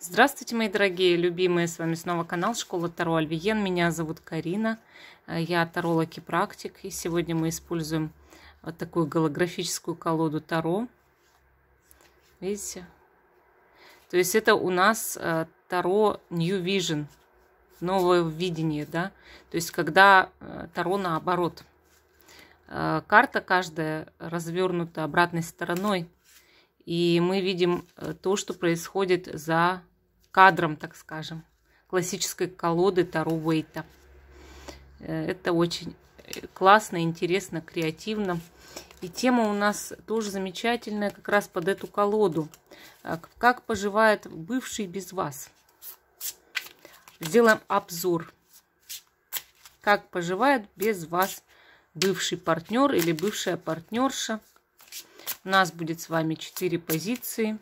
Здравствуйте, мои дорогие, любимые, с вами снова канал Школа Таро Альвиен. Меня зовут Карина, э, я таролог и практик, и сегодня мы используем вот такую голографическую колоду Таро. Видите? То есть это у нас э, Таро New Vision, новое видение, да? То есть когда э, Таро наоборот. Карта каждая развернута обратной стороной, и мы видим то, что происходит за кадром, так скажем, классической колоды Таро Уэйта. Э, это очень э, классно, интересно, креативно. И тема у нас тоже замечательная как раз под эту колоду. Э, как поживает бывший без вас? Сделаем обзор. Как поживает без вас бывший партнер или бывшая партнерша. У нас будет с вами 4 позиции.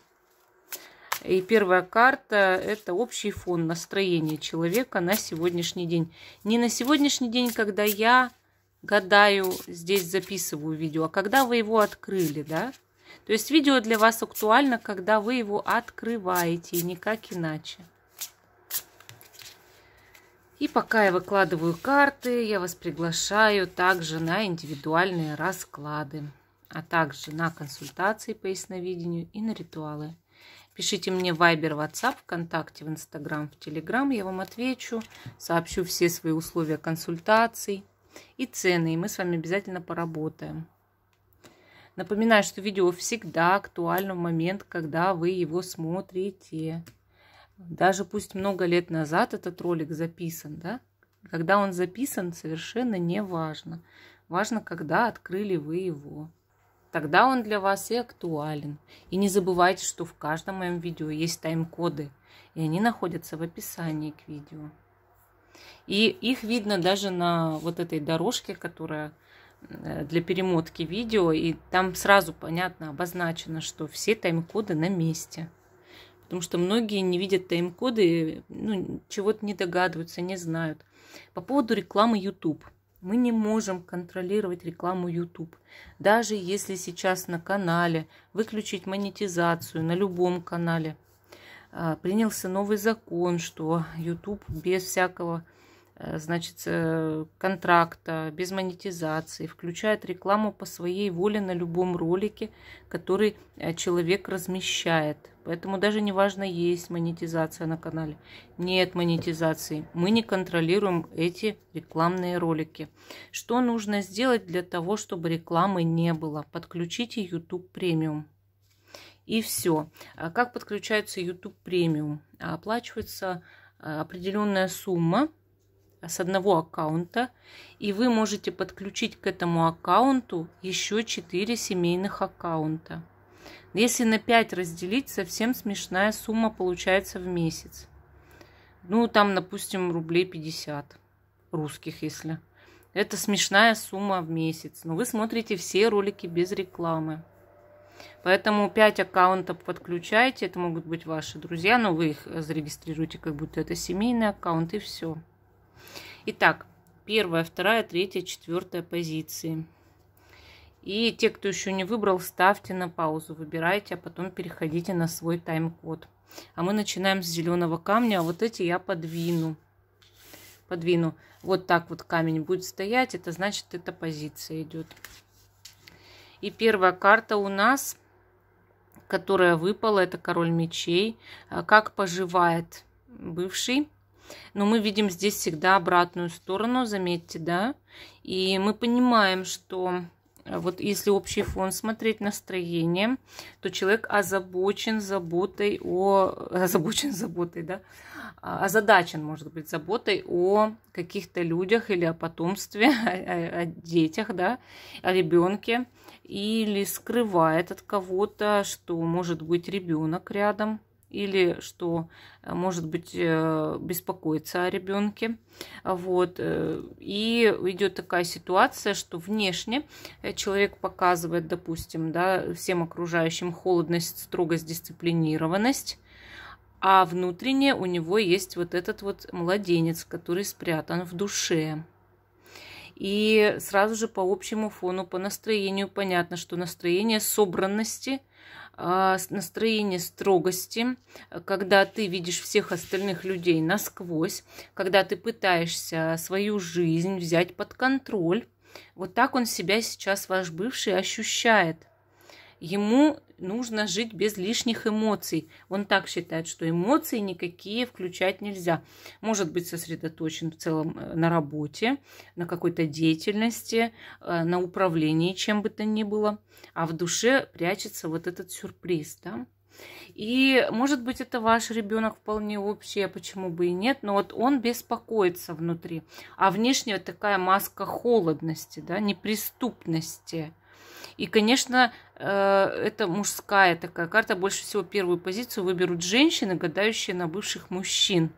И первая карта – это общий фон настроения человека на сегодняшний день. Не на сегодняшний день, когда я гадаю, здесь записываю видео, а когда вы его открыли, да? То есть видео для вас актуально, когда вы его открываете, и никак иначе. И пока я выкладываю карты, я вас приглашаю также на индивидуальные расклады, а также на консультации по ясновидению и на ритуалы. Пишите мне в Viber, ВКонтакте, в инстаграм в телеграм Я вам отвечу, сообщу все свои условия консультаций и цены. И мы с вами обязательно поработаем. Напоминаю, что видео всегда актуально в момент, когда вы его смотрите. Даже пусть много лет назад этот ролик записан, да? Когда он записан, совершенно не важно. Важно, когда открыли вы его. Тогда он для вас и актуален. И не забывайте, что в каждом моем видео есть тайм-коды, и они находятся в описании к видео. И их видно даже на вот этой дорожке, которая э, для перемотки видео, и там сразу понятно обозначено, что все тайм-коды на месте. Потому что многие не видят тайм-коды, ну, чего-то не догадываются, не знают. По поводу рекламы YouTube. Мы не можем контролировать рекламу YouTube. Даже если сейчас на канале выключить монетизацию на любом канале. А, принялся новый закон, что YouTube без всякого Э, значит, э, контракта, без монетизации, включает рекламу по своей воле на любом ролике, который э, человек размещает. Поэтому даже не важно, есть монетизация на канале, нет монетизации. Мы не контролируем эти рекламные ролики. Что нужно сделать для того, чтобы рекламы не было? Подключите YouTube премиум. И все. А как подключается YouTube премиум? Оплачивается определенная сумма – с одного аккаунта, и вы можете подключить к этому аккаунту еще 4 семейных аккаунта. Если на 5 разделить, совсем смешная сумма получается в месяц. Ну, там, допустим, рублей 50 русских, если. Это смешная сумма в месяц. Но вы смотрите все ролики без рекламы. Поэтому 5 аккаунтов подключайте. Это могут быть ваши друзья, но вы их зарегистрируете, как будто это семейный аккаунт, и все. Итак, первая, вторая, третья, четвертая позиции. И те, кто еще не выбрал, ставьте на паузу, выбирайте, а потом переходите на свой тайм-код. А мы начинаем с зеленого камня, а вот эти я подвину. Подвину. Вот так вот камень будет стоять, это значит, эта позиция идет. И первая карта у нас, которая выпала, это король мечей. А как поживает бывший но мы видим здесь всегда обратную сторону, заметьте, да? И мы понимаем, что э, вот если общий фон смотреть настроение, то человек озабочен заботой о... Озабочен заботой, да? А, озадачен, может быть, заботой о каких-то людях или о потомстве, о, о детях, да, о ребенке. Или скрывает от кого-то, что может быть ребенок рядом или что, э, может быть, э, беспокоиться о ребенке. Вот. Э, и идет такая ситуация, что внешне человек показывает, допустим, да, всем окружающим холодность, строгость, дисциплинированность, а внутренне у него есть вот этот вот младенец, который спрятан в душе. И сразу же по общему фону, по настроению понятно, что настроение собранности – а, настроение строгости, когда ты видишь всех остальных людей насквозь, когда ты пытаешься свою жизнь взять под контроль. Вот так он себя сейчас, ваш бывший, ощущает. Ему нужно жить без лишних эмоций. Он так считает, что эмоции никакие включать нельзя. Может быть сосредоточен в целом э, на работе, на какой-то деятельности, э, на управлении чем бы то ни было. А в душе прячется вот этот сюрприз, да? И, может быть, это ваш ребенок вполне общий, а почему бы и нет, но вот он беспокоится внутри. А внешне вот такая маска холодности, да, неприступности – и, конечно, э, это мужская такая карта. Больше всего первую позицию выберут женщины, гадающие на бывших мужчин.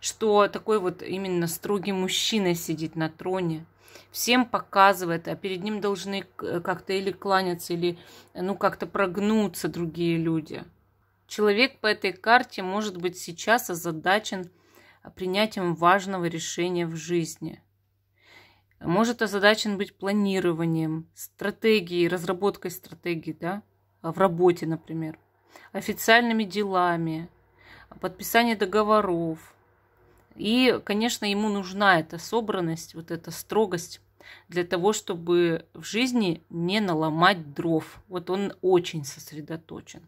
Что такой вот именно строгий мужчина сидит на троне. Всем показывает, а перед ним должны как-то или кланяться, или ну как-то прогнуться другие люди. Человек по этой карте может быть сейчас озадачен принятием важного решения в жизни – может озадачен быть планированием, стратегией, разработкой стратегии, да, а, в работе, например, официальными делами, подписанием договоров. И, конечно, ему нужна эта собранность, вот эта строгость для того, чтобы в жизни не наломать дров. Вот он очень сосредоточен.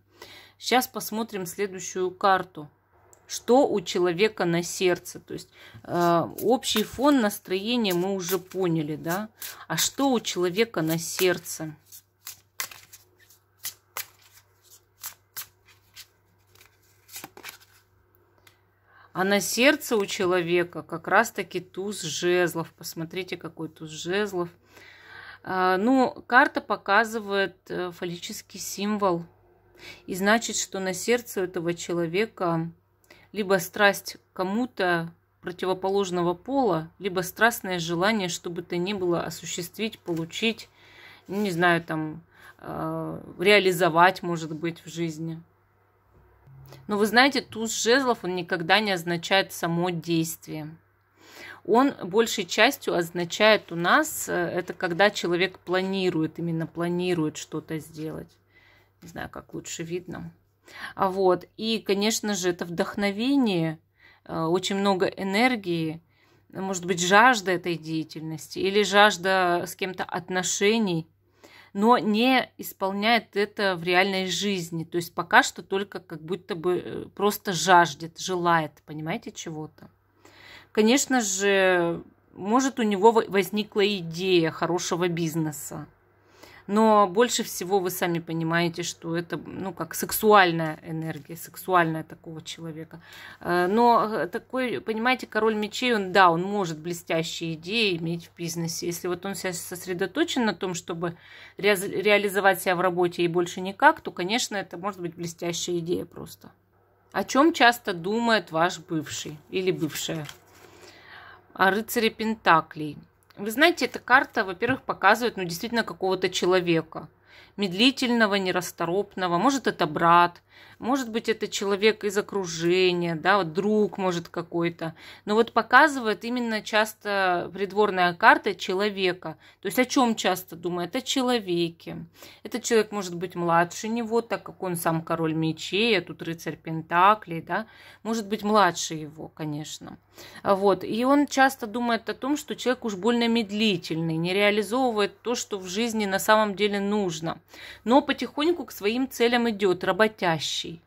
Сейчас посмотрим следующую карту – что у человека на сердце. То есть э, общий фон настроения мы уже поняли, да? А что у человека на сердце? А на сердце у человека как раз-таки туз жезлов. Посмотрите, какой туз жезлов. Э, ну, карта показывает э, фаллический символ. И значит, что на сердце у этого человека либо страсть кому-то противоположного пола, либо страстное желание, чтобы то ни было, осуществить, получить, не знаю, там, э, реализовать, может быть, в жизни. Но вы знаете, туз жезлов, он никогда не означает само действие. Он большей частью означает у нас, э, это когда человек планирует, именно планирует что-то сделать. Не знаю, как лучше видно. А вот. И, конечно же, это вдохновение, э, очень много энергии, может быть, жажда этой деятельности или жажда с кем-то отношений, но не исполняет это в реальной жизни. То есть пока что только как будто бы э, просто жаждет, желает, понимаете, чего-то. Конечно же, может, у него возникла идея хорошего бизнеса, но больше всего вы сами понимаете, что это, ну, как сексуальная энергия, сексуальная такого человека. Э, но э, такой, понимаете, король мечей, он, да, он может блестящие идеи иметь в бизнесе. Если вот он сейчас сосредоточен на том, чтобы ре реализовать себя в работе и больше никак, то, конечно, это может быть блестящая идея просто. О чем часто думает ваш бывший или бывшая? О рыцаре Пентаклей – вы знаете, эта карта, во-первых, показывает, ну, действительно, какого-то человека медлительного, нерасторопного. Может, это брат, может быть, это человек из окружения, да, вот друг, может, какой-то. Но вот показывает именно часто придворная карта человека. То есть о чем часто думает? О человеке. Этот человек может быть младше него, так как он сам король мечей, а тут рыцарь Пентаклей, да. Может быть, младше его, конечно. Вот. И он часто думает о том, что человек уж больно медлительный, не реализовывает то, что в жизни на самом деле нужно но потихоньку к своим целям идет, работящий.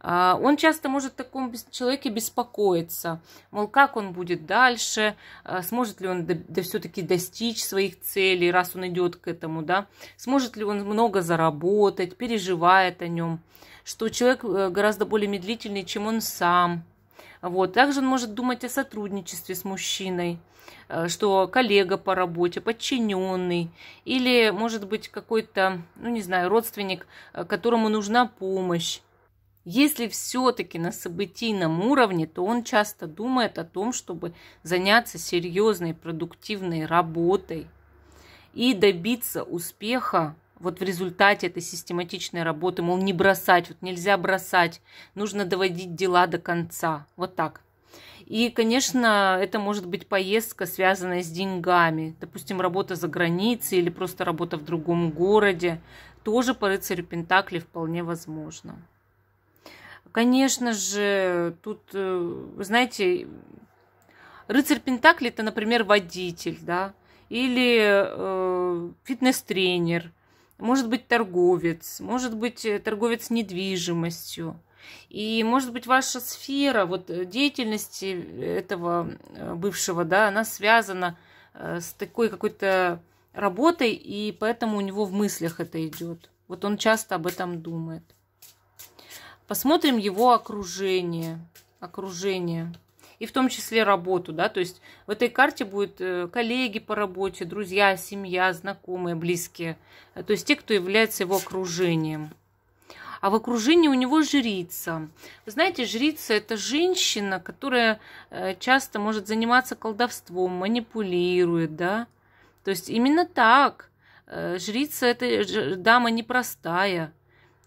А, он часто может в таком человеке беспокоиться, мол, как он будет дальше, а, сможет ли он да, да все-таки достичь своих целей, раз он идет к этому, да, сможет ли он много заработать, переживает о нем, что человек э, гораздо более медлительный, чем он сам. Вот. Также он может думать о сотрудничестве с мужчиной – Э, что коллега по работе, подчиненный или, может быть, какой-то, ну не знаю, родственник, э, которому нужна помощь. Если все-таки на событийном уровне, то он часто думает о том, чтобы заняться серьезной продуктивной работой и добиться успеха вот в результате этой систематичной работы, мол, не бросать, вот нельзя бросать, нужно доводить дела до конца, вот так. И, конечно, это может быть поездка, связанная с деньгами. Допустим, работа за границей или просто работа в другом городе. Тоже по рыцарю Пентакли вполне возможно. Конечно же, тут, э, знаете, рыцарь Пентакли это, например, водитель, да, или э, фитнес-тренер, может быть, торговец, может быть, э, торговец недвижимостью. И, может быть, ваша сфера вот, э, деятельности этого э, бывшего, да, она связана э, с такой какой-то работой, и поэтому у него в мыслях это идет. Вот он часто об этом думает. Посмотрим его окружение. Окружение. И в том числе работу, да, то есть в этой карте будут коллеги по работе, друзья, семья, знакомые, близкие. То есть те, кто является его окружением а в окружении у него жрица. Вы знаете, жрица – это женщина, которая э, часто может заниматься колдовством, манипулирует, да. То есть именно так. Э, жрица – это дама непростая.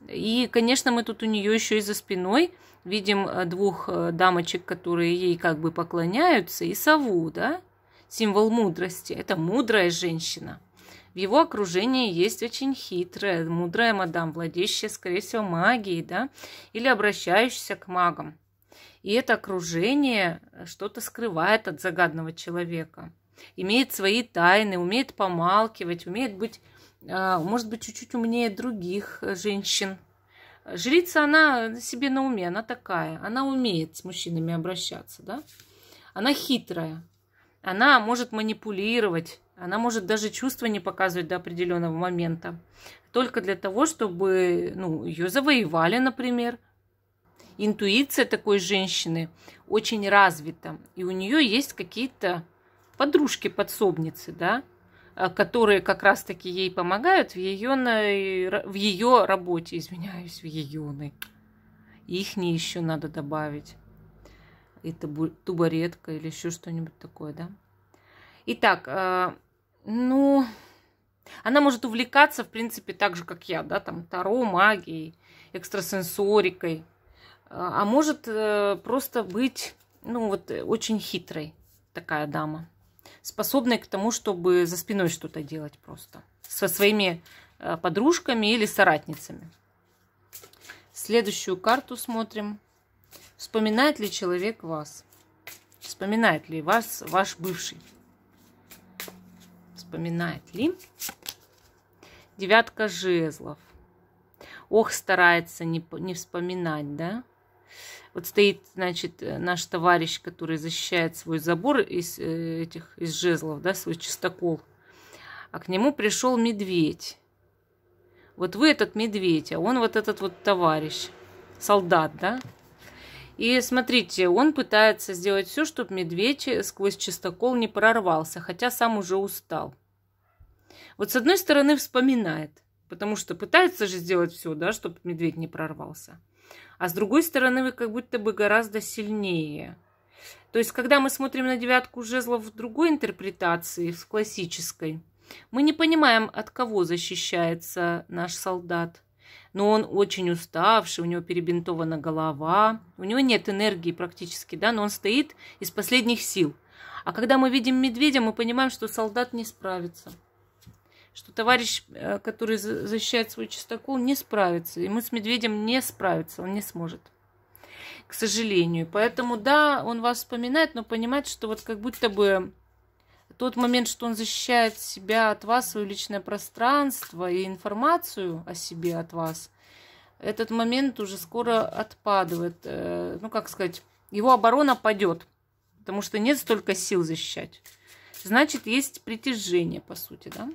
И, конечно, мы тут у нее еще и за спиной видим э, двух дамочек, которые ей как бы поклоняются, и сову, да, символ мудрости. Это мудрая женщина – его окружении есть очень хитрая, мудрая мадам, владеющая, скорее всего, магией, да, или обращающаяся к магам. И это окружение что-то скрывает от загадного человека. Имеет свои тайны, умеет помалкивать, умеет быть, а, может быть, чуть-чуть умнее других женщин. Жрица, она себе на уме, она такая. Она умеет с мужчинами обращаться, да. Она хитрая. Она может манипулировать она может даже чувства не показывать до определенного момента. Только для того, чтобы ну, ее завоевали, например. Интуиция такой женщины очень развита. И у нее есть какие-то подружки-подсобницы, да, а, которые как раз-таки ей помогают в ее, на... в ее работе, извиняюсь, в ее. Их не еще надо добавить. это табу... тубаретка или еще что-нибудь такое, да. Итак, а, ну, она может увлекаться, в принципе, так же, как я, да, там, таро, магией, экстрасенсорикой, а, а может э, просто быть, ну, вот э, очень хитрой такая дама, способной к тому, чтобы за спиной что-то делать просто со своими э, подружками или соратницами. Следующую карту смотрим. Вспоминает ли человек вас? Вспоминает ли вас ваш бывший? вспоминает ли. Девятка жезлов. Ох, старается не, не вспоминать, да? Вот стоит, значит, э, наш товарищ, который защищает свой забор из э, этих из жезлов, да, свой чистокол. А к нему пришел медведь. Вот вы этот медведь, а он вот этот вот товарищ, солдат, да? И смотрите, он пытается сделать все, чтобы медведь э, сквозь чистокол не прорвался, хотя сам уже устал. Вот с одной стороны вспоминает, потому что пытается же сделать все, да, чтобы медведь не прорвался. А с другой стороны вы как будто бы гораздо сильнее. То есть, когда мы смотрим на девятку жезлов в другой интерпретации, в классической, мы не понимаем, от кого защищается наш солдат. Но он очень уставший, у него перебинтована голова, у него нет энергии практически, да, но он стоит из последних сил. А когда мы видим медведя, мы понимаем, что солдат не справится что товарищ, э, который защищает свой чистокол, не справится. Ему с медведем не справится, он не сможет. К сожалению. Поэтому, да, он вас вспоминает, но понимает, что вот как будто бы тот момент, что он защищает себя от вас, свое личное пространство и информацию о себе от вас, этот момент уже скоро отпадывает. Э, ну, как сказать, его оборона падет, потому что нет столько сил защищать. Значит, есть притяжение, по сути, да?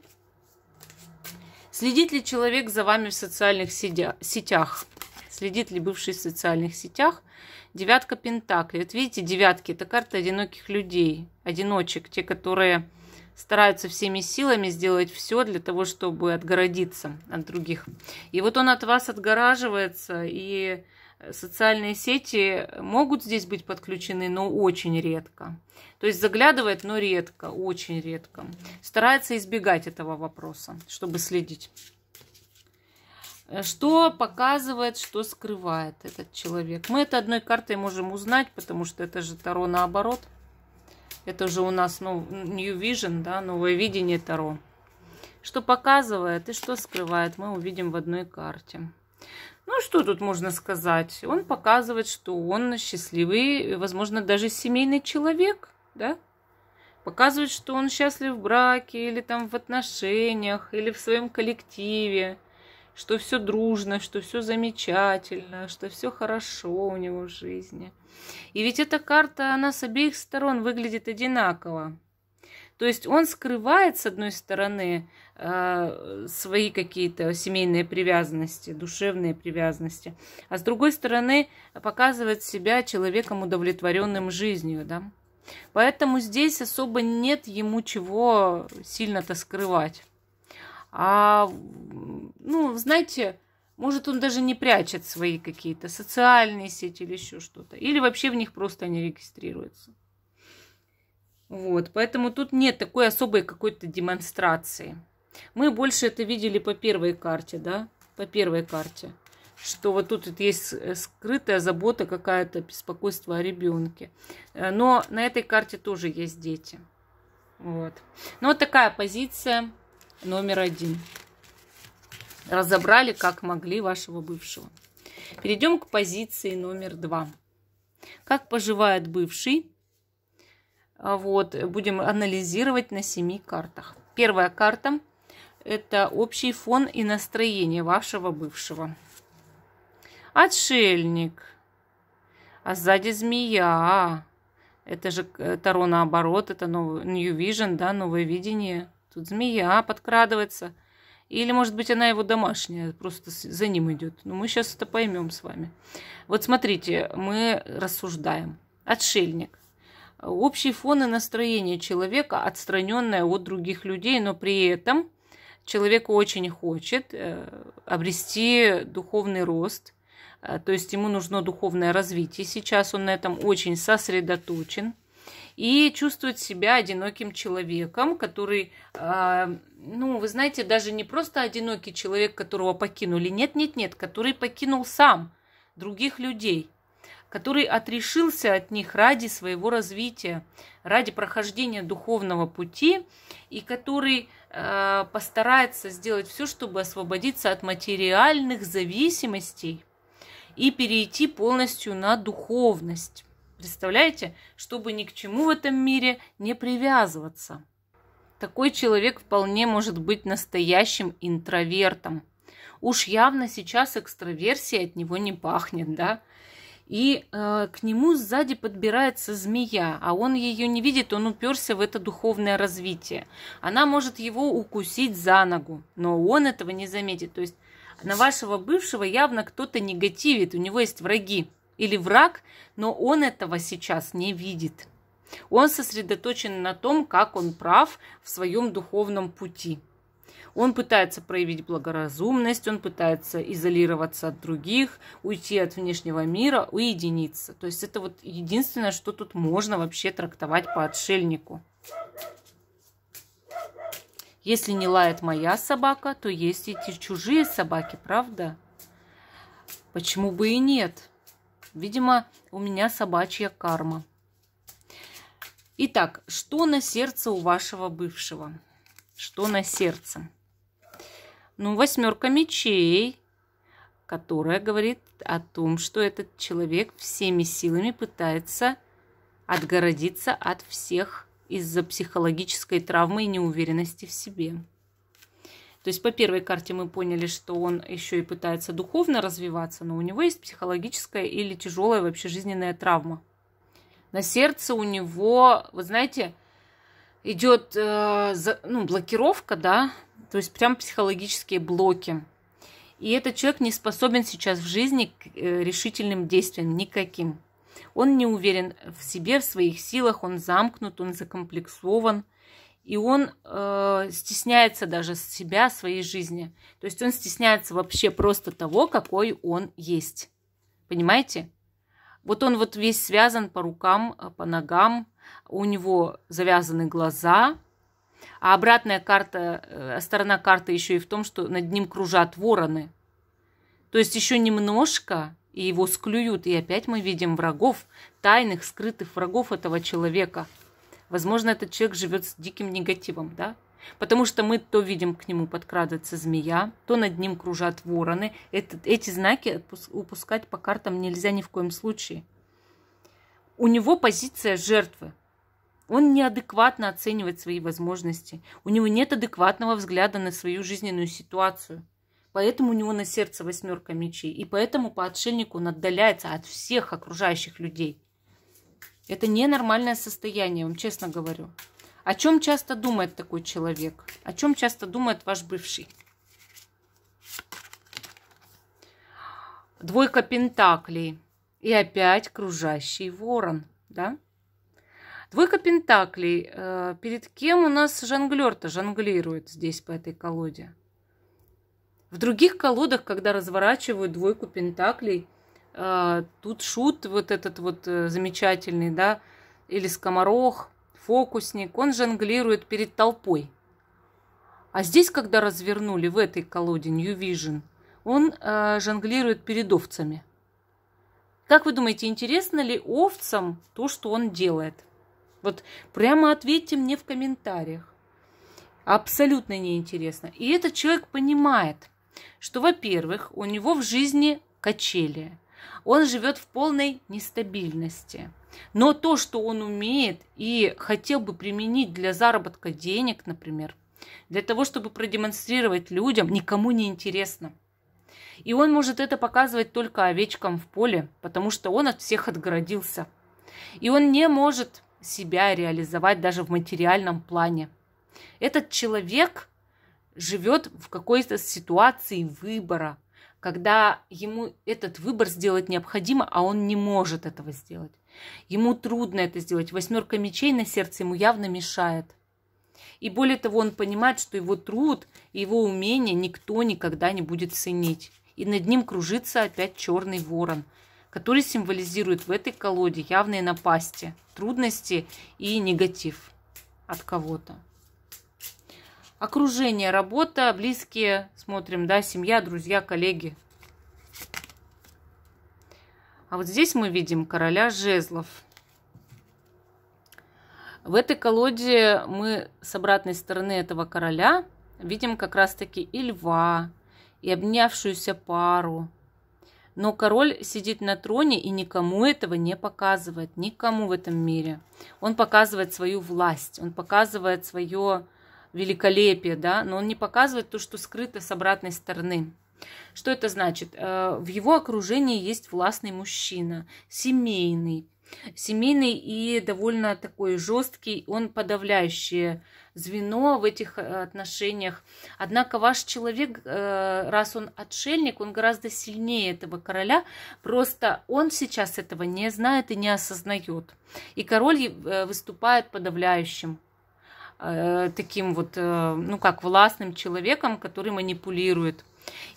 Следит ли человек за вами в социальных сетях? Следит ли бывший в социальных сетях? Девятка Пентаклей. Вот видите, девятки – это карта одиноких людей, одиночек, те, которые стараются всеми силами сделать все для того, чтобы отгородиться от других. И вот он от вас отгораживается, и социальные сети могут здесь быть подключены, но очень редко. То есть заглядывает, но редко, очень редко. Старается избегать этого вопроса, чтобы следить. Э, что показывает, что скрывает этот человек. Мы это одной картой можем узнать, потому что это же Таро наоборот. Это же у нас ну New Vision, да, новое видение Таро. Что показывает и что скрывает, мы увидим в одной карте. Ну, что тут можно сказать? Он показывает, что он счастливый, возможно, даже семейный человек да? Показывает, что он счастлив в браке или там в отношениях, или в своем коллективе, что все дружно, что все замечательно, что все хорошо у него в жизни. И ведь эта карта, она с обеих сторон выглядит одинаково. То есть он скрывает, с одной стороны, а, свои какие-то семейные привязанности, душевные привязанности, а с другой стороны показывает себя человеком, удовлетворенным жизнью, да. Поэтому здесь особо нет ему чего сильно-то скрывать. А, ну, знаете, может, он даже не прячет свои какие-то социальные сети или еще что-то. Или вообще в них просто не регистрируется. Вот, поэтому тут нет такой особой какой-то демонстрации. Мы больше это видели по первой карте, да? По первой карте что вот тут есть скрытая забота какая-то, беспокойство о ребенке. Э, но на этой карте тоже есть дети. Вот. Ну, вот такая позиция номер один. Разобрали, как могли, вашего бывшего. Перейдем к позиции номер два. Как поживает бывший? А вот, будем анализировать на семи картах. Первая карта – это общий фон и настроение вашего бывшего. Отшельник. А сзади змея. Это же э, Таро наоборот, это новый, New Vision, да, новое видение. Тут змея подкрадывается. Или, может быть, она его домашняя, просто за ним идет. Но ну, мы сейчас это поймем с вами. Вот смотрите, мы рассуждаем. Отшельник. Общий фон и настроение человека, отстраненное от других людей, но при этом человек очень хочет э, обрести духовный рост – Э, то есть ему нужно духовное развитие. Сейчас он на этом очень сосредоточен и чувствует себя одиноким человеком, который, э, ну, вы знаете, даже не просто одинокий человек, которого покинули, нет, нет, нет, который покинул сам других людей который отрешился от них ради своего развития, ради прохождения духовного пути, и который э, постарается сделать все, чтобы освободиться от материальных зависимостей и перейти полностью на духовность. Представляете, чтобы ни к чему в этом мире не привязываться. Такой человек вполне может быть настоящим интровертом. Уж явно сейчас экстраверсия от него не пахнет, да? И э, к нему сзади подбирается змея, а он ее не видит, он уперся в это духовное развитие. Она может его укусить за ногу, но он этого не заметит. То есть на вашего бывшего явно кто-то негативит, у него есть враги или враг, но он этого сейчас не видит. Он сосредоточен на том, как он прав в своем духовном пути. Он пытается проявить благоразумность, он пытается изолироваться от других, уйти от внешнего мира, уединиться. То есть это вот единственное, что тут можно вообще трактовать по отшельнику. Если не лает моя собака, то есть эти чужие собаки, правда? Почему бы и нет? Видимо, у меня собачья карма. Итак, что на сердце у вашего бывшего? Что на сердце? Ну, восьмерка мечей, которая говорит о том, что этот человек всеми силами пытается отгородиться от всех из-за психологической травмы и неуверенности в себе. То есть по первой карте мы поняли, что он еще и пытается духовно развиваться, но у него есть психологическая или тяжелая вообще жизненная травма. На сердце у него, вы знаете, идет э, за, ну, блокировка, да, то есть прям психологические блоки. И этот человек не способен сейчас в жизни к э, решительным действиям никаким. Он не уверен в себе, в своих силах, он замкнут, он закомплексован, и он э, стесняется даже себя, своей жизни. То есть он стесняется вообще просто того, какой он есть. Понимаете? Вот он вот весь связан по рукам, э, по ногам, у него завязаны глаза, а обратная карта, э, сторона карты еще и в том, что над ним кружат вороны. То есть еще немножко, и его склюют, и опять мы видим врагов, тайных, скрытых врагов этого человека. Возможно, этот человек живет с диким негативом, да? Потому что мы то видим к нему подкрадывается змея, то над ним кружат вороны. Это, эти знаки упускать по картам нельзя ни в коем случае. У него позиция жертвы. Он неадекватно оценивает свои возможности. У него нет адекватного взгляда на свою жизненную ситуацию – Поэтому у него на сердце восьмерка мечей. И поэтому по отшельнику он отдаляется от всех окружающих людей. Это ненормальное состояние, вам честно говорю. О чем часто думает такой человек? О чем часто думает ваш бывший? Двойка пентаклей. И опять кружащий ворон, да? Двойка пентаклей. Э, перед кем у нас жонглер-то жонглирует здесь по этой колоде? В других колодах, когда разворачивают двойку пентаклей, а, тут шут вот этот вот э, замечательный, да, или скоморох, фокусник, он жонглирует перед толпой. А здесь, когда развернули в этой колоде New Vision, он а, жонглирует перед овцами. Как вы думаете, интересно ли овцам то, что он делает? Вот прямо ответьте мне в комментариях. Абсолютно неинтересно. И этот человек понимает – что, во-первых, у него в жизни качели. Он живет в полной нестабильности. Но то, что он умеет и хотел бы применить для заработка денег, например, для того, чтобы продемонстрировать людям, никому не интересно. И он может это показывать только овечкам в поле, потому что он от всех отгородился. И он не может себя реализовать даже в материальном плане. Этот человек живет в какой-то ситуации выбора, когда ему этот выбор сделать необходимо, а он не может этого сделать. Ему трудно это сделать. Восьмерка мечей на сердце ему явно мешает. И более того, он понимает, что его труд, его умение никто никогда не будет ценить. И над ним кружится опять черный ворон, который символизирует в этой колоде явные напасти, трудности и негатив от кого-то. Окружение, работа, близкие, смотрим, да, семья, друзья, коллеги. А вот здесь мы видим короля жезлов. В этой колоде мы с обратной стороны этого короля видим как раз-таки и льва, и обнявшуюся пару. Но король сидит на троне и никому этого не показывает, никому в этом мире. Он показывает свою власть, он показывает свое великолепие, да, но он не показывает то, что скрыто с обратной стороны. Что это значит? Э, в его окружении есть властный мужчина, семейный, семейный и довольно такой жесткий, он подавляющее звено в этих э, отношениях. Однако ваш человек, э, раз он отшельник, он гораздо сильнее этого короля, просто он сейчас этого не знает и не осознает. И король выступает подавляющим Э, таким вот, э, ну как, властным человеком, который манипулирует.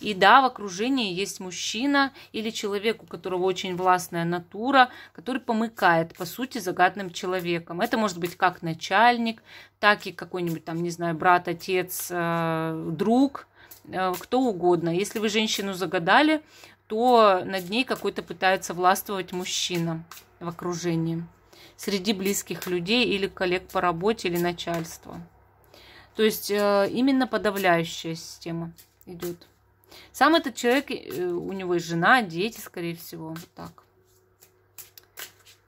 И да, в окружении есть мужчина или человек, у которого очень властная натура, который помыкает, по сути, загадным человеком. Это может быть как начальник, так и какой-нибудь там, не знаю, брат, отец, э, друг, кто угодно. Если вы женщину загадали, то над ней какой-то пытается властвовать мужчина в окружении среди близких людей или коллег по работе или начальства. То есть э, именно подавляющая система идет. Сам этот человек, э, у него есть жена, дети, скорее всего. Так.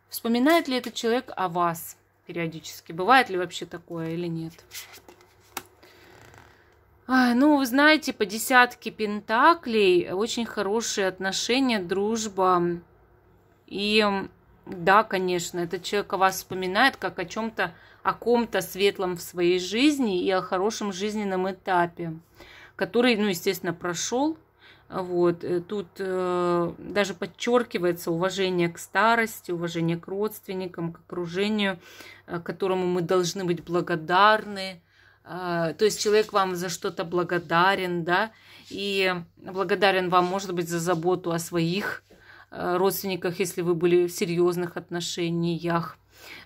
Вспоминает ли этот человек о вас периодически? Бывает ли вообще такое или нет? Ну, вы знаете, по десятке пентаклей очень хорошие отношения, дружба. И да, конечно, этот человек о вас вспоминает как о чем-то, о ком-то светлом в своей жизни и о хорошем жизненном этапе, который, ну, естественно, прошел. Вот, э, тут э, даже подчеркивается уважение к старости, уважение к родственникам, к окружению, э, которому мы должны быть благодарны, а, то есть человек вам за что-то благодарен, да, и благодарен вам, может быть, за заботу о своих Э, родственниках, если вы были в серьезных отношениях.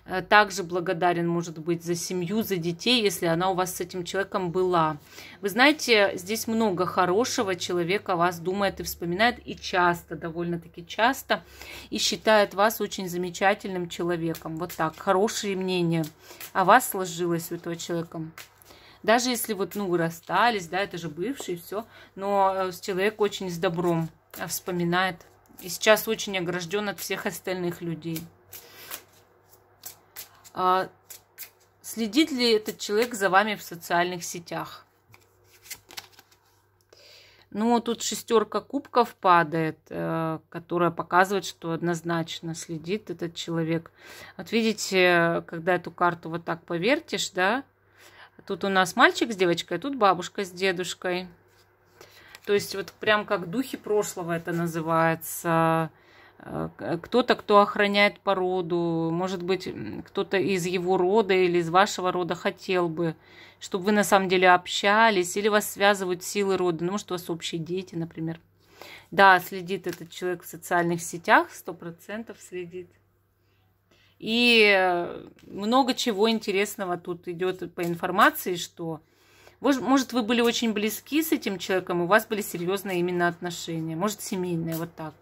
Э, также благодарен, может быть, за семью, за детей, если она у вас с этим человеком была. Вы знаете, здесь много хорошего. человека вас думает и вспоминает, и часто, довольно-таки часто, и считает вас очень замечательным человеком. Вот так, хорошее мнение о вас сложилось у этого человека. Даже если вот, ну, вы расстались, да, это же бывший, все, но э, человек очень с добром вспоминает и сейчас очень огражден от всех остальных людей. А, следит ли этот человек за вами в социальных сетях? Ну, тут шестерка кубков падает, э, которая показывает, что однозначно следит этот человек. Вот видите, когда эту карту вот так повертишь, да, тут у нас мальчик с девочкой, а тут бабушка с дедушкой. То есть вот прям как духи прошлого это называется. Э, кто-то, кто охраняет породу, может быть, кто-то из его рода или из вашего рода хотел бы, чтобы вы на самом деле общались, или вас связывают силы рода, ну, может, у вас общие дети, например. Да, следит этот человек в социальных сетях, сто процентов следит. И э, много чего интересного тут идет по информации, что может, вы были очень близки с этим человеком, у вас были серьезные именно отношения. Может, семейные, вот так.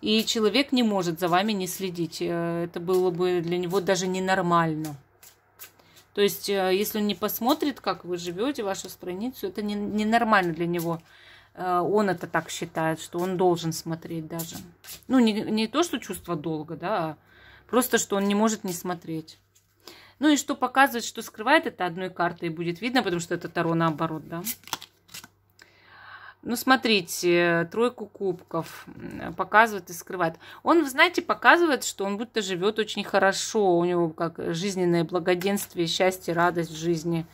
И человек не может за вами не следить. Э, это было бы для него даже ненормально. То есть, э, если он не посмотрит, как вы живете, вашу страницу, это ненормально не для него. Э, он это так считает, что он должен смотреть даже. Ну, не, не то, что чувство долга, да, а просто, что он не может не смотреть. Ну и что показывает, что скрывает это одной картой, будет видно, потому что это Таро наоборот, да. Ну, смотрите, тройку кубков показывает и скрывает. Он, знаете, показывает, что он будто живет очень хорошо. У него как жизненное благоденствие, счастье, радость в жизни.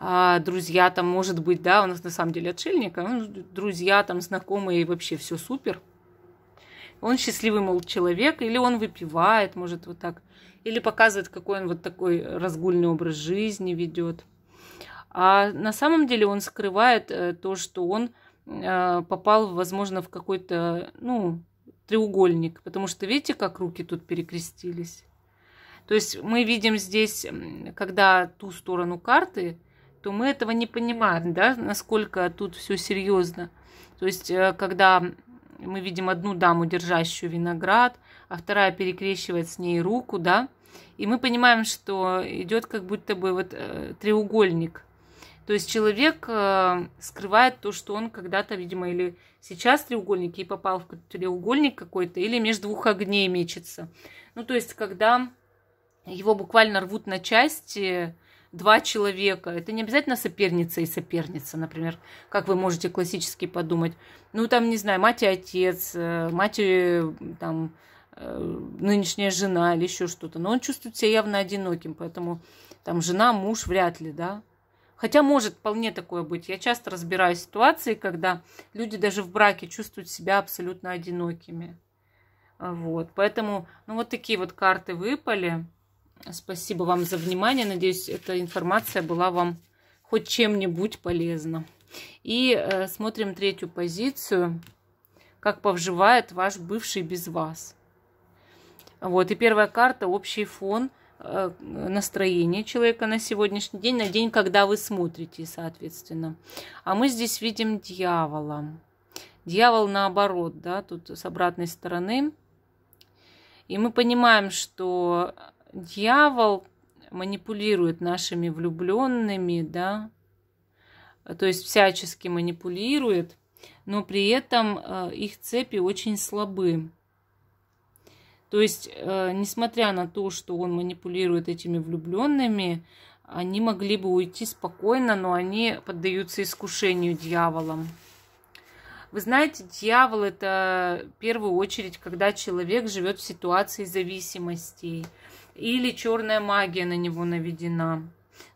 А, друзья там, может быть, да, у нас на самом деле отшельник. Ну, друзья там, знакомые, и вообще все супер. Он счастливый, мол, человек. Или он выпивает, может, вот так или показывает, какой он вот такой э, разгульный образ жизни ведет. А на самом деле он скрывает э, то, что он э, попал, возможно, в какой-то, ну, треугольник. Потому что видите, как руки тут перекрестились? То есть мы видим здесь, когда ту сторону карты, то мы этого не понимаем, да, насколько тут все серьезно. То есть, когда мы видим одну даму, держащую виноград, а вторая перекрещивает с ней руку, да, и мы понимаем, что идет как будто бы вот э, треугольник. То есть человек э, скрывает то, что он когда-то, видимо, или сейчас треугольник и попал в треугольник какой-то, или между двух огней мечется. Ну, то есть, когда его буквально рвут на части, два человека. Это не обязательно соперница и соперница, например, как вы можете классически подумать. Ну, там, не знаю, мать и отец, э, мать и там, Э, нынешняя жена или еще что-то. Но он чувствует себя явно одиноким, поэтому там жена, муж вряд ли, да. Хотя может вполне такое быть. Я часто разбираю ситуации, когда люди даже в браке чувствуют себя абсолютно одинокими. Вот, поэтому, ну вот такие вот карты выпали. Спасибо вам за внимание. Надеюсь, эта информация была вам хоть чем-нибудь полезна. И э, смотрим третью позицию. Как повживает ваш бывший без вас. Вот, и первая карта – общий фон э, настроения человека на сегодняшний день, на день, когда вы смотрите, соответственно. А мы здесь видим дьявола. Дьявол наоборот, да, тут с обратной стороны. И мы понимаем, что дьявол манипулирует нашими влюбленными, да, то есть всячески манипулирует, но при этом э, их цепи очень слабы. То есть, э, несмотря на то, что он манипулирует этими влюбленными, они могли бы уйти спокойно, но они поддаются искушению дьяволом. Вы знаете, дьявол это в первую очередь, когда человек живет в ситуации зависимостей или черная магия на него наведена.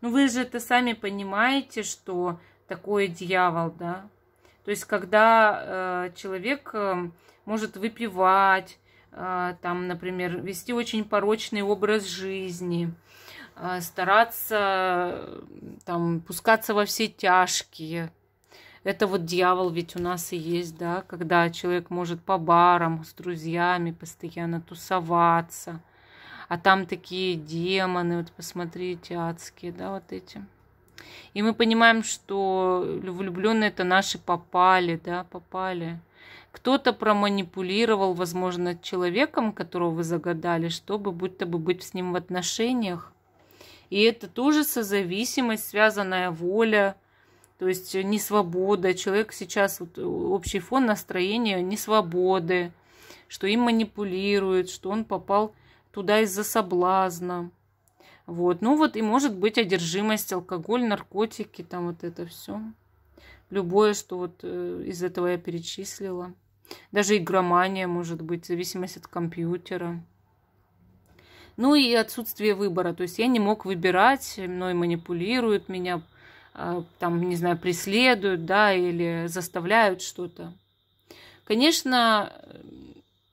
Ну вы же это сами понимаете, что такое дьявол, да? То есть когда э, человек э, может выпивать, а, там, например, вести очень порочный образ жизни, а, стараться там пускаться во все тяжкие. Это вот дьявол ведь у нас и есть, да, когда человек может по барам с друзьями постоянно тусоваться, а там такие демоны, вот посмотрите, адские, да, вот эти. И мы понимаем, что влюбленные это наши попали, да, попали кто-то проманипулировал, возможно, человеком, которого вы загадали, чтобы будто бы быть с ним в отношениях. И это тоже созависимость, связанная воля, то есть не свобода. Человек сейчас, вот, э, общий фон настроения не свободы, что им манипулирует, что он попал туда из-за соблазна. Вот. Ну вот и может быть одержимость, алкоголь, наркотики, там вот это все. Любое, что вот э, из этого я перечислила. Даже игромания, может быть, зависимость от компьютера. Ну и отсутствие выбора. То есть я не мог выбирать, мной манипулируют, меня а, там, не знаю, преследуют, да, или заставляют что-то. Конечно,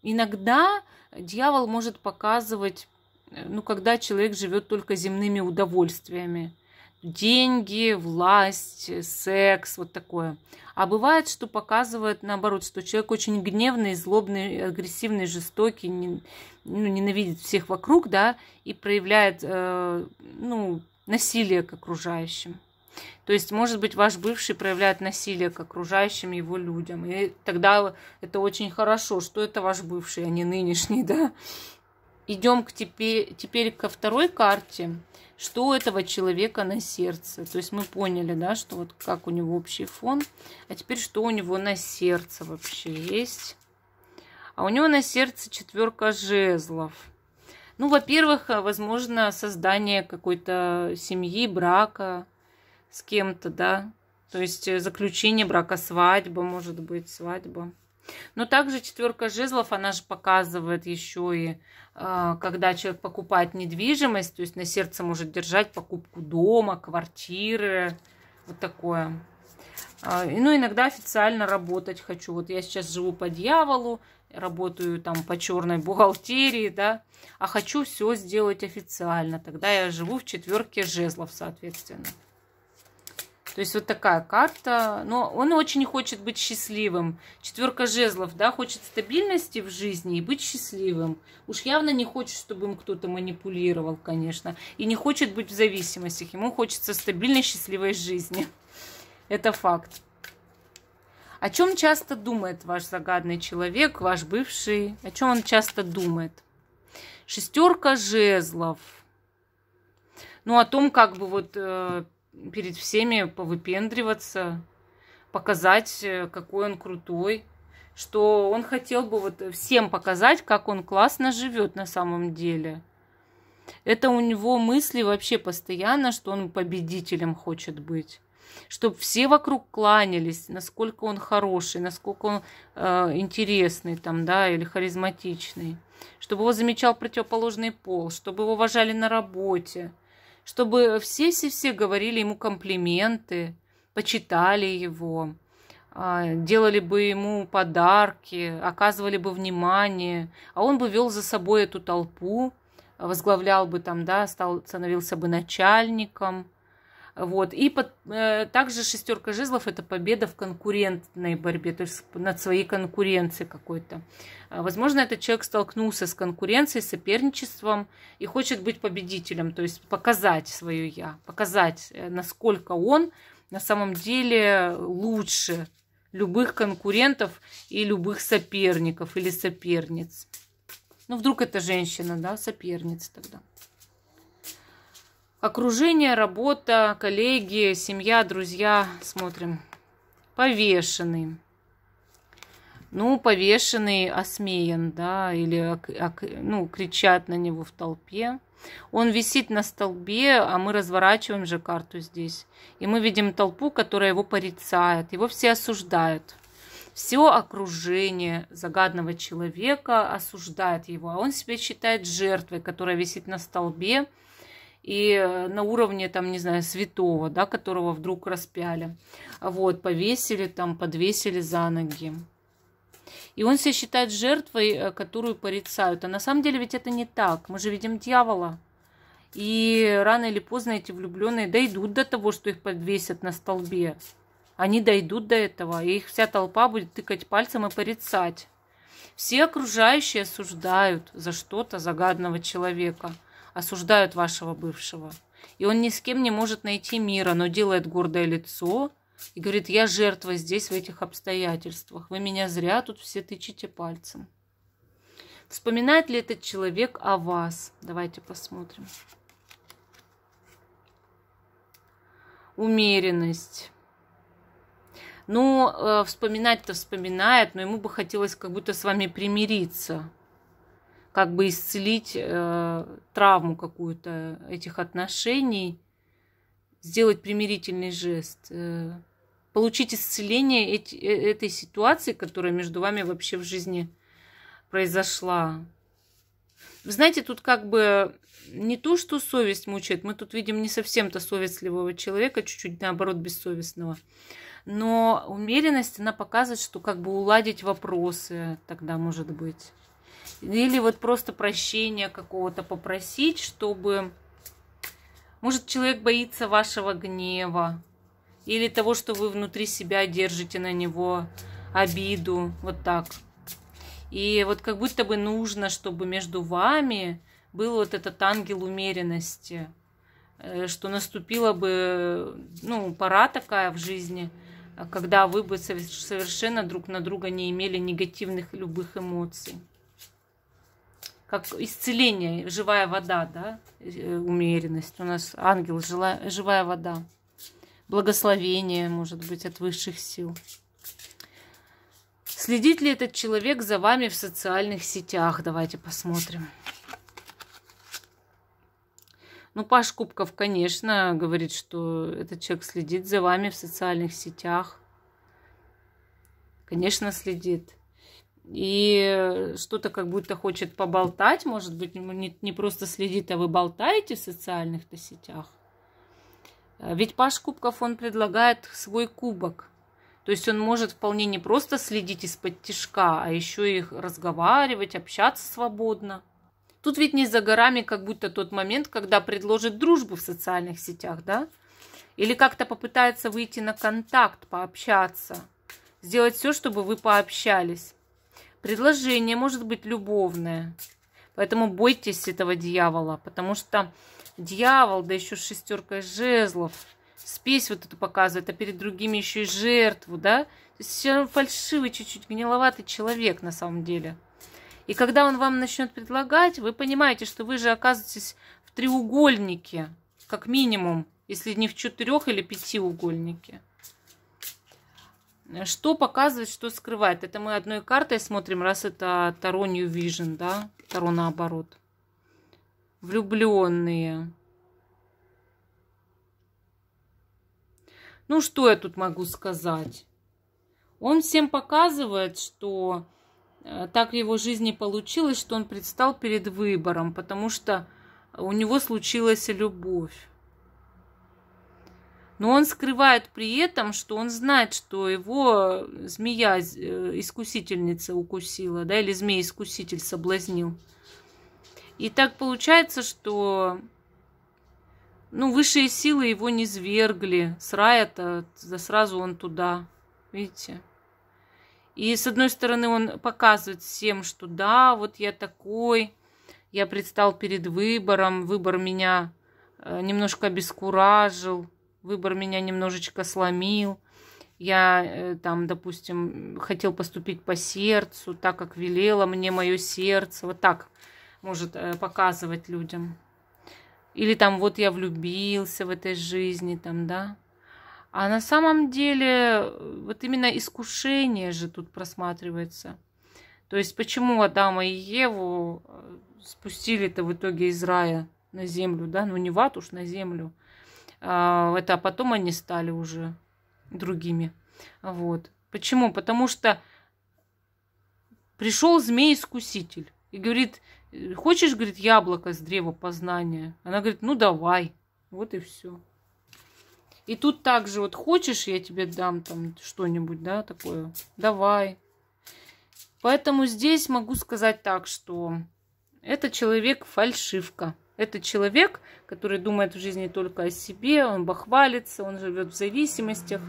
иногда дьявол может показывать, э, ну, когда человек живет только земными удовольствиями – деньги, власть, секс, вот такое. А бывает, что показывает наоборот, что человек очень гневный, злобный, агрессивный, жестокий, не, ну, ненавидит всех вокруг, да, и проявляет, э, ну, насилие к окружающим. То есть, может быть, ваш бывший проявляет насилие к окружающим его людям. И тогда это очень хорошо, что это ваш бывший, а не нынешний, да идем к теперь, теперь ко второй карте. Что у этого человека на сердце? То есть мы поняли, да, что вот как у него общий фон. А теперь что у него на сердце вообще есть? А у него на сердце четверка жезлов. Ну, во-первых, э, возможно, создание какой-то семьи, брака с кем-то, да. То есть э, заключение брака, свадьба, может быть, свадьба. Но также четверка жезлов, она же показывает еще и, а, когда человек покупает недвижимость, то есть на сердце может держать покупку дома, квартиры, вот такое. А, ну, иногда официально работать хочу. Вот я сейчас живу по дьяволу, работаю там по черной бухгалтерии, да, а хочу все сделать официально. Тогда я живу в четверке жезлов, соответственно. То есть вот такая карта. Но он очень хочет быть счастливым. Четверка жезлов, да, хочет стабильности в жизни и быть счастливым. Уж явно не хочет, чтобы им кто-то манипулировал, конечно. И не хочет быть в зависимостях. Ему хочется стабильной, счастливой жизни. Это факт. О чем часто думает ваш загадный человек, ваш бывший? О чем он часто думает? Шестерка жезлов. Ну, о том, как бы вот э, перед всеми повыпендриваться, показать, э, какой он крутой, что он хотел бы вот всем показать, как он классно живет на самом деле. Это у него мысли вообще постоянно, что он победителем хочет быть чтобы все вокруг кланялись, насколько он хороший, насколько он э, интересный там, да, или харизматичный, чтобы его замечал противоположный пол, чтобы его уважали на работе, чтобы все-все-все говорили ему комплименты, почитали его, а, делали бы ему подарки, оказывали бы внимание, а он бы вел за собой эту толпу, возглавлял бы там, да, стал, становился бы начальником – вот. И под, э, также шестерка жезлов – это победа в конкурентной борьбе, то есть над своей конкуренцией какой-то. А, возможно, этот человек столкнулся с конкуренцией, соперничеством и хочет быть победителем, то есть показать свое «я», показать, э, насколько он на самом деле лучше любых конкурентов и любых соперников или соперниц. Ну, вдруг это женщина, да, соперница тогда. Окружение, работа, коллеги, семья, друзья. Смотрим. Повешенный. Ну, повешенный, осмеян, да, или ну, кричат на него в толпе. Он висит на столбе, а мы разворачиваем же карту здесь. И мы видим толпу, которая его порицает, его все осуждают. Все окружение загадного человека осуждает его, а он себя считает жертвой, которая висит на столбе, и э, на уровне, там, не знаю, святого, да, которого вдруг распяли. Вот, повесили там, подвесили за ноги. И он себя считает жертвой, э, которую порицают. А на самом деле ведь это не так. Мы же видим дьявола. И рано или поздно эти влюбленные дойдут до того, что их подвесят на столбе. Они дойдут до этого, и их вся толпа будет тыкать пальцем и порицать. Все окружающие осуждают за что-то загадного человека – осуждают вашего бывшего. И он ни с кем не может найти мира, но делает гордое лицо и говорит, я жертва здесь, в этих обстоятельствах. Вы меня зря тут все тычите пальцем. Вспоминает ли этот человек о вас? Давайте посмотрим. Умеренность. Ну, э, вспоминать-то вспоминает, но ему бы хотелось как будто с вами примириться как бы исцелить э, травму какую-то этих отношений, сделать примирительный жест, э, получить исцеление эти, э, этой ситуации, которая между вами вообще в жизни произошла. Вы знаете, тут как бы не то, что совесть мучает, мы тут видим не совсем-то совестливого человека, чуть-чуть наоборот бессовестного. Но умеренность, она показывает, что как бы уладить вопросы тогда может быть. Или вот просто прощения какого-то попросить, чтобы... Может, человек боится вашего гнева или того, что вы внутри себя держите на него обиду, вот так. И вот как будто бы нужно, чтобы между вами был вот этот ангел умеренности, э, что наступила бы, ну, пора такая в жизни, когда вы бы совершенно друг на друга не имели негативных любых эмоций как исцеление, живая вода, да, э, умеренность. У нас ангел, жила, живая вода. Благословение, может быть, от высших сил. Следит ли этот человек за вами в социальных сетях? Давайте посмотрим. Ну, Паш Кубков, конечно, говорит, что этот человек следит за вами в социальных сетях. Конечно, следит и что-то как будто хочет поболтать, может быть, не, не просто следит, а вы болтаете в социальных-то сетях. А ведь Паш Кубков, он предлагает свой кубок. То есть он может вполне не просто следить из-под тишка, а еще и разговаривать, общаться свободно. Тут ведь не за горами как будто тот момент, когда предложит дружбу в социальных сетях, да? Или как-то попытается выйти на контакт, пообщаться, сделать все, чтобы вы пообщались. Предложение может быть любовное. Поэтому бойтесь этого дьявола, потому что дьявол, да еще с шестеркой жезлов, спесь вот эту показывает, а перед другими еще и жертву, да? То есть все фальшивый, чуть-чуть гниловатый человек на самом деле. И когда он вам начнет предлагать, вы понимаете, что вы же оказываетесь в треугольнике, как минимум, если не в четырех или пятиугольнике. Что показывает, что скрывает? Это мы одной картой смотрим, раз это Таро New Vision, да? Таро наоборот. Влюбленные. Ну, что я тут могу сказать? Он всем показывает, что э, так в его жизни получилось, что он предстал перед выбором, потому что у него случилась любовь. Но он скрывает при этом, что он знает, что его э, змея-искусительница э, укусила, да, или змей-искуситель соблазнил. И так получается, что ну, высшие силы его не звергли. С рая-то да сразу он туда. Видите? И с одной стороны он показывает всем, что да, вот я такой, я предстал перед выбором, выбор меня э, немножко обескуражил выбор меня немножечко сломил. Я э, там, допустим, хотел поступить по сердцу, так как велело мне мое сердце. Вот так может э, показывать людям. Или там вот я влюбился в этой жизни, там, да. А на самом деле э, вот именно искушение же тут просматривается. То есть почему Адама и Еву спустили-то в итоге из рая на землю, да, ну не в ад уж, на землю – а, это а потом они стали уже другими. Вот. Почему? Потому что пришел змей-искуситель и говорит, хочешь, говорит, яблоко с древа познания? Она говорит, ну давай. Вот и все. И тут также вот хочешь, я тебе дам там что-нибудь, да, такое. Давай. Поэтому здесь могу сказать так, что это человек фальшивка. Это человек, который думает в жизни только о себе, он бахвалится, он живет в зависимостях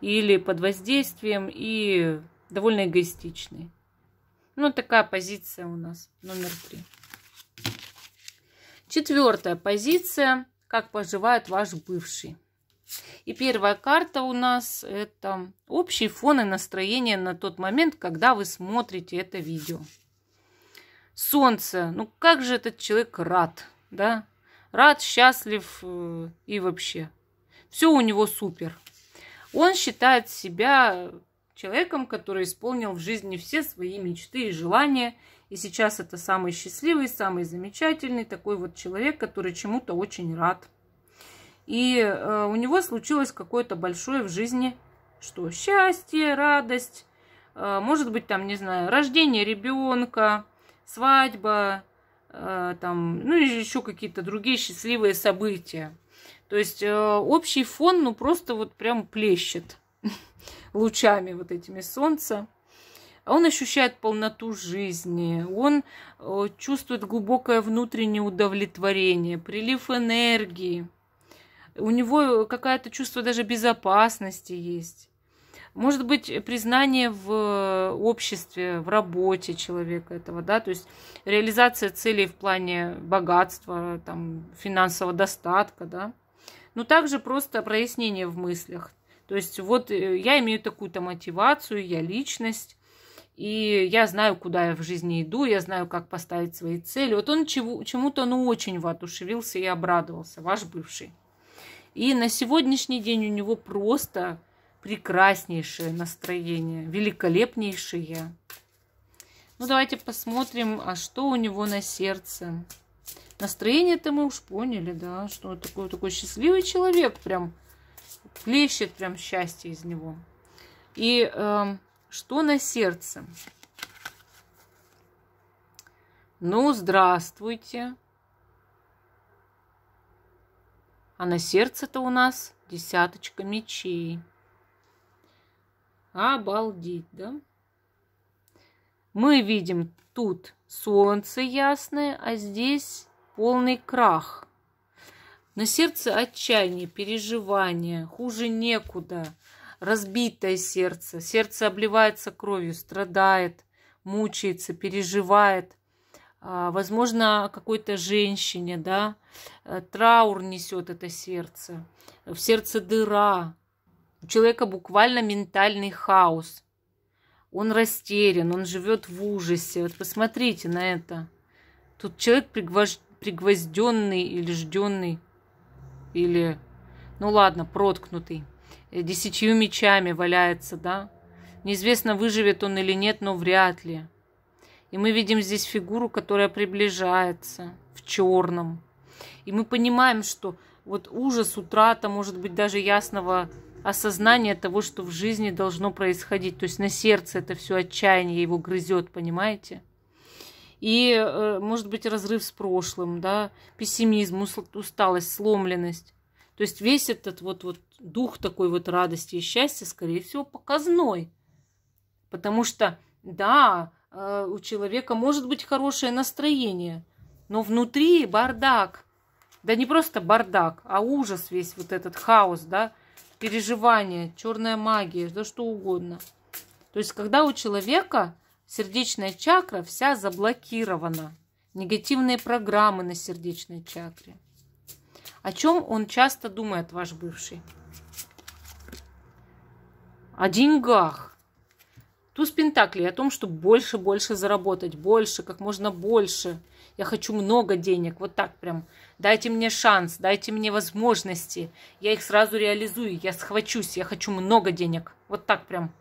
или под воздействием и довольно эгоистичный. Ну, такая позиция у нас номер три. Четвертая позиция – как поживает ваш бывший. И первая карта у нас – это общий фон и настроение на тот момент, когда вы смотрите это видео. Солнце. Ну, как же этот человек рад – да, рад, счастлив э, и вообще. Все у него супер. Он считает себя человеком, который исполнил в жизни все свои мечты и желания. И сейчас это самый счастливый, самый замечательный такой вот человек, который чему-то очень рад. И э, у него случилось какое-то большое в жизни, что счастье, радость, э, может быть там, не знаю, рождение ребенка, свадьба, Э, там, ну и еще какие-то другие счастливые события. То есть э, общий фон, ну просто вот прям плещет лучами вот этими солнца. Он ощущает полноту жизни, он э, чувствует глубокое внутреннее удовлетворение, прилив энергии. У него какое-то чувство даже безопасности есть. Может быть, признание в э, обществе, в работе человека этого, да, то есть реализация целей в плане богатства, там, финансового достатка, да. Но ну, также просто прояснение в мыслях. То есть вот э, я имею такую-то мотивацию, я личность, и я знаю, куда я в жизни иду, я знаю, как поставить свои цели. Вот он чему-то, ну, очень воодушевился и обрадовался, ваш бывший. И на сегодняшний день у него просто прекраснейшее настроение, великолепнейшее. Ну, давайте посмотрим, а что у него на сердце. Настроение-то мы уж поняли, да, что такой, такой счастливый человек прям плещет прям счастье из него. И э, что на сердце? Ну, здравствуйте. А на сердце-то у нас десяточка мечей. Обалдеть, да? Мы видим тут солнце ясное, а здесь полный крах. На сердце отчаяние, переживание, хуже некуда. Разбитое сердце, сердце обливается кровью, страдает, мучается, переживает. А, возможно, какой-то женщине, да, э, траур несет это сердце. В сердце дыра, у человека буквально ментальный хаос. Он растерян, он живет в ужасе. Вот посмотрите на это. Тут человек пригвож... пригвозденный или жденный, или, ну ладно, проткнутый. Э, десятью мечами валяется, да? Неизвестно, выживет он или нет, но вряд ли. И мы видим здесь фигуру, которая приближается в черном. И мы понимаем, что вот ужас утрата, может быть, даже ясного осознание того, что в жизни должно происходить. То есть на сердце это все отчаяние его грызет, понимаете? И, э, может быть, разрыв с прошлым, да, пессимизм, усталость, сломленность. То есть весь этот вот, вот дух такой вот радости и счастья, скорее всего, показной. Потому что, да, э, у человека может быть хорошее настроение, но внутри бардак. Да не просто бардак, а ужас весь вот этот хаос, да, переживания, черная магия, да что угодно. То есть, когда у человека сердечная чакра вся заблокирована, негативные программы на сердечной чакре. О чем он часто думает, ваш бывший? О деньгах. Туз Пентакли о том, чтобы больше-больше заработать, больше, как можно больше. Я хочу много денег, вот так прям – Дайте мне шанс, дайте мне возможности. Я их сразу реализую, я схвачусь, я хочу много денег. Вот так прям.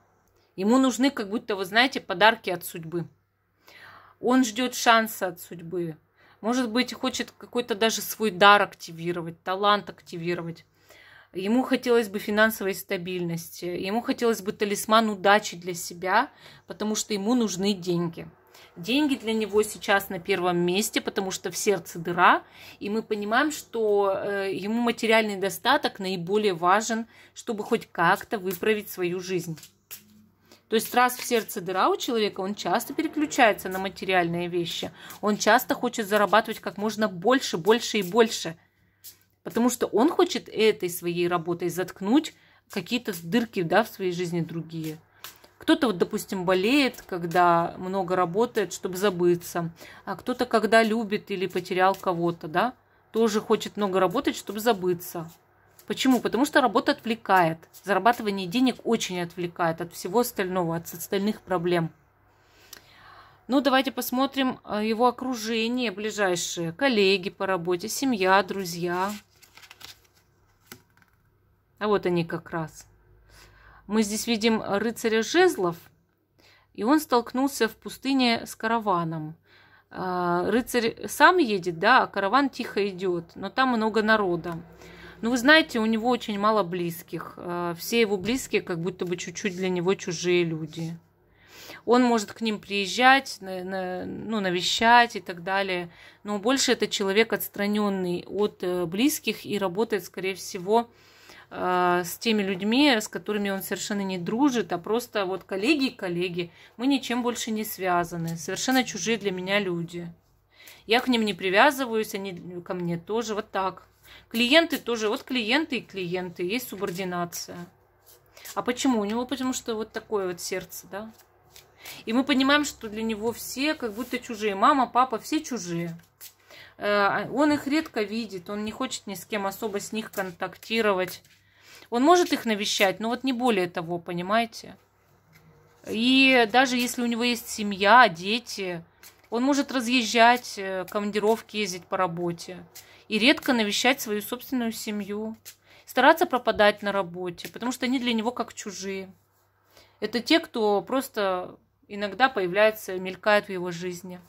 Ему нужны как будто, вы знаете, подарки от судьбы. Он ждет шанса от судьбы. Может быть, хочет какой-то даже свой дар активировать, талант активировать. Ему хотелось бы финансовой стабильности, ему хотелось бы талисман удачи для себя, потому что ему нужны деньги. Деньги для него сейчас на первом месте, потому что в сердце дыра, и мы понимаем, что э, ему материальный достаток наиболее важен, чтобы хоть как-то выправить свою жизнь. То есть раз в сердце дыра у человека, он часто переключается на материальные вещи. Он часто хочет зарабатывать как можно больше, больше и больше. Потому что он хочет этой своей работой заткнуть какие-то дырки да, в своей жизни другие. Кто-то, вот, допустим, болеет, когда много работает, чтобы забыться. А кто-то, когда любит или потерял кого-то, да, тоже хочет много работать, чтобы забыться. Почему? Потому что работа отвлекает. Зарабатывание денег очень отвлекает от всего остального, от остальных проблем. Ну, давайте посмотрим э, его окружение ближайшие Коллеги по работе, семья, друзья. А вот они как раз мы здесь видим рыцаря жезлов, и он столкнулся в пустыне с караваном. А, рыцарь сам едет, да, а караван тихо идет, но там много народа. Но ну, вы знаете, у него очень мало близких. А, все его близкие как будто бы чуть-чуть для него чужие люди. Он может к ним приезжать, ну, навещать и так далее. Но больше это человек отстраненный от э, близких и работает, скорее всего, а, с теми людьми, с которыми он совершенно не дружит, а просто вот коллеги и коллеги. Мы ничем больше не связаны. Совершенно чужие для меня люди. Я к ним не привязываюсь, они ко мне тоже. Вот так. Клиенты тоже. Вот клиенты и клиенты. Есть субординация. А почему у него? Потому что вот такое вот сердце, да? И мы понимаем, что для него все как будто чужие. Мама, папа, все чужие. Э, а он их редко видит, он не хочет ни с кем особо с них контактировать. Он может их навещать, но вот не более того, понимаете? И даже если у него есть семья, дети, он может разъезжать, э, командировки ездить по работе и редко навещать свою собственную семью, стараться пропадать на работе, потому что они для него как чужие. Это те, кто просто иногда появляется, мелькает в его жизни.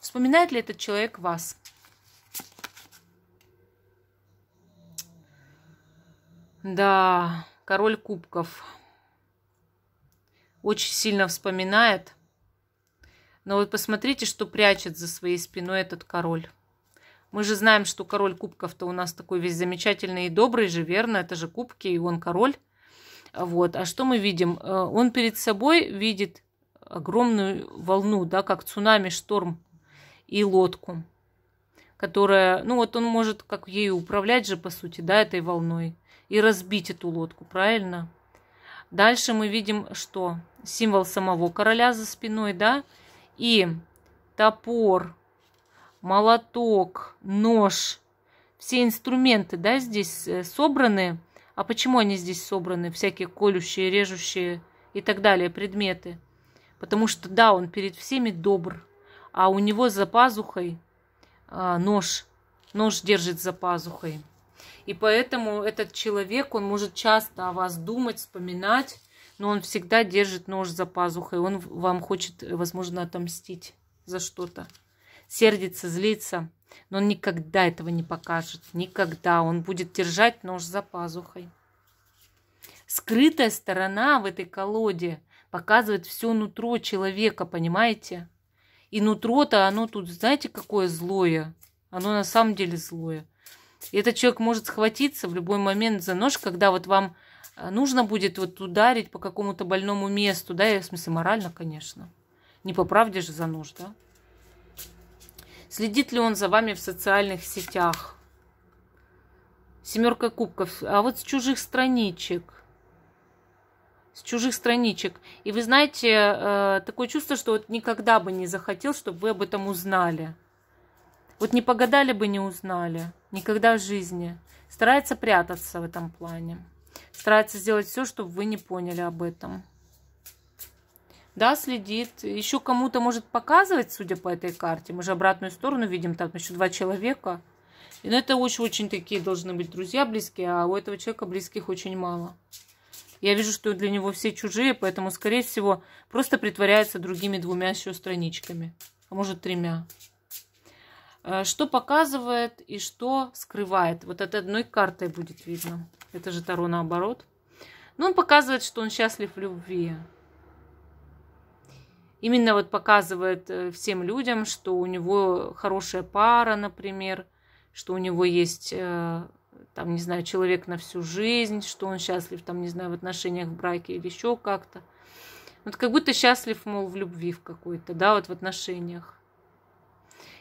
Вспоминает ли этот человек вас? Да, король кубков. Очень сильно вспоминает. Но вот посмотрите, что прячет за своей спиной этот король. Мы же знаем, что король кубков-то у нас такой весь замечательный и добрый же, верно? Это же кубки, и он король. Вот. А что мы видим? Э, он перед собой видит огромную волну, да, как цунами, шторм и лодку, которая, ну вот он может как ею управлять же, по сути, да, этой волной и разбить эту лодку, правильно? Дальше мы видим, что символ самого короля за спиной, да, и топор, молоток, нож, все инструменты, да, здесь э, собраны. А почему они здесь собраны? Всякие колющие, режущие и так далее предметы. Потому что, да, он перед всеми добр, а у него за пазухой а, нож, нож держит за пазухой. И поэтому этот человек, он может часто о вас думать, вспоминать, но он всегда держит нож за пазухой. Он вам хочет, возможно, отомстить за что-то. Сердится, злится, но он никогда этого не покажет. Никогда. Он будет держать нож за пазухой. Скрытая сторона в этой колоде показывает все нутро человека, понимаете? И нутро-то, оно тут, знаете, какое злое? Оно на самом деле злое. И этот человек может схватиться в любой момент за нож, когда вот вам э, нужно будет вот ударить по какому-то больному месту, да, и в смысле морально, конечно. Не по правде же за нож, да? Следит ли он за вами в социальных сетях? Семерка кубков. А вот с чужих страничек – с чужих страничек. И вы знаете, э, такое чувство, что вот никогда бы не захотел, чтобы вы об этом узнали. Вот не погадали бы, не узнали. Никогда в жизни. Старается прятаться в этом плане. Старается сделать все, чтобы вы не поняли об этом. Да, следит. Еще кому-то может показывать, судя по этой карте. Мы же обратную сторону видим, там еще два человека. И ну, это очень-очень такие должны быть друзья близкие, а у этого человека близких очень мало. Я вижу, что для него все чужие, поэтому, скорее всего, просто притворяется другими двумя еще страничками. А может, тремя. Э, что показывает и что скрывает. Вот от одной картой будет видно. Это же Таро наоборот. Но ну, он показывает, что он счастлив в любви. Именно вот показывает э, всем людям, что у него хорошая пара, например, что у него есть, э, там, не знаю, человек на всю жизнь, что он счастлив, там, не знаю, в отношениях, в браке или еще как-то. Вот как будто счастлив, мол, в любви в какой-то, да, вот в отношениях.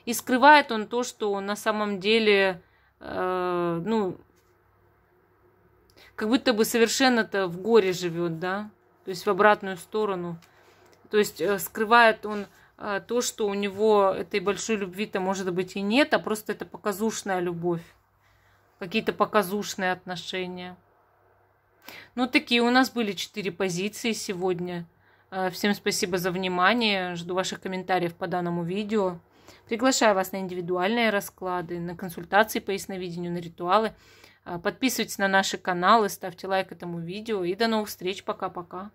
И скрывает он то, что на самом деле, э, ну, как будто бы совершенно-то в горе живет, да, то есть в обратную сторону. То есть э, скрывает он э, то, что у него этой большой любви-то, может быть, и нет, а просто это показушная любовь, какие-то показушные отношения. Ну, такие у нас были четыре позиции сегодня. Э, всем спасибо за внимание. Жду ваших комментариев по данному видео. Приглашаю вас на индивидуальные расклады, на консультации по ясновидению, на ритуалы. А, подписывайтесь на наши каналы, ставьте лайк этому видео и до новых встреч. Пока-пока.